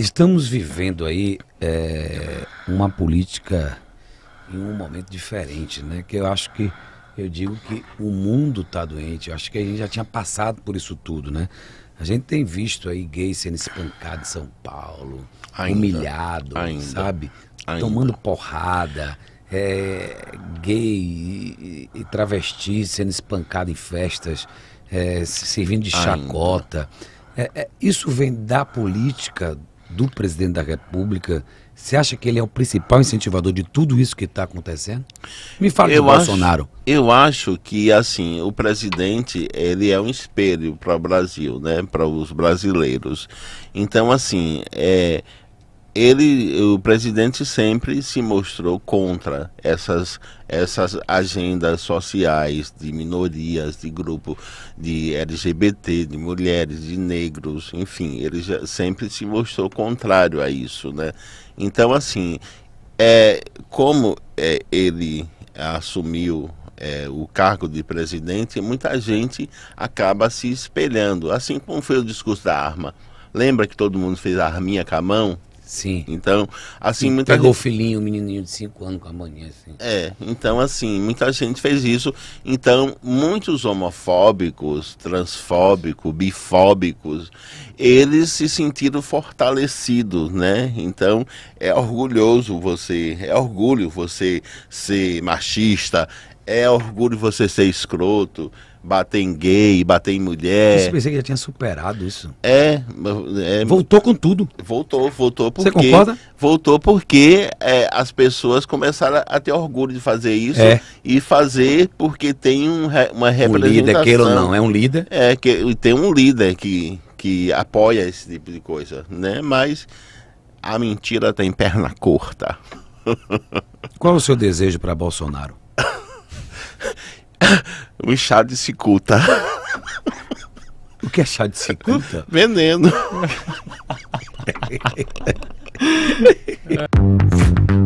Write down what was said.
Estamos vivendo aí é, uma política em um momento diferente, né? Que eu acho que eu digo que o mundo está doente. Eu acho que a gente já tinha passado por isso tudo, né? A gente tem visto aí gays sendo espancados em São Paulo, ainda, humilhado, ainda, sabe? Ainda. Tomando porrada, é, gay e, e, travesti sendo espancado em festas, é, servindo de chacota. É, é, isso vem da política do presidente da República? Você acha que ele é o principal incentivador de tudo isso que está acontecendo? Me fala eu do acho, Bolsonaro. Eu acho que assim o presidente ele é um espelho para o Brasil, né? Para os brasileiros. Então assim é ele, o presidente sempre se mostrou contra essas, essas agendas sociais de minorias, de grupo de LGBT, de mulheres, de negros, enfim, ele já, sempre se mostrou contrário a isso, né? Então, assim, é, como é, ele assumiu é, o cargo de presidente, muita gente acaba se espelhando, assim como foi o discurso da arma. Lembra que todo mundo fez a arminha com a mão? Sim. Então, assim, muita pegou gente... o filhinho, o menininho de 5 anos com a maninha, assim. É, então, assim, muita gente fez isso. Então, muitos homofóbicos, transfóbicos, bifóbicos, eles se sentiram fortalecidos, né? Então, é orgulhoso você, é orgulho você ser machista, é orgulho você ser escroto, bater em gay, bater em mulher. Eu pensei que já tinha superado isso. É, é voltou com tudo. Voltou, voltou porque. Você concorda? Voltou porque é, as pessoas começaram a ter orgulho de fazer isso é. e fazer porque tem um, uma representação. Um líder, queira ou não, é um líder. É, que tem um líder que, que apoia esse tipo de coisa, né? Mas a mentira tem perna curta. Qual o seu desejo para Bolsonaro? um chá de cicuta. O que é chá de cicuta? Veneno.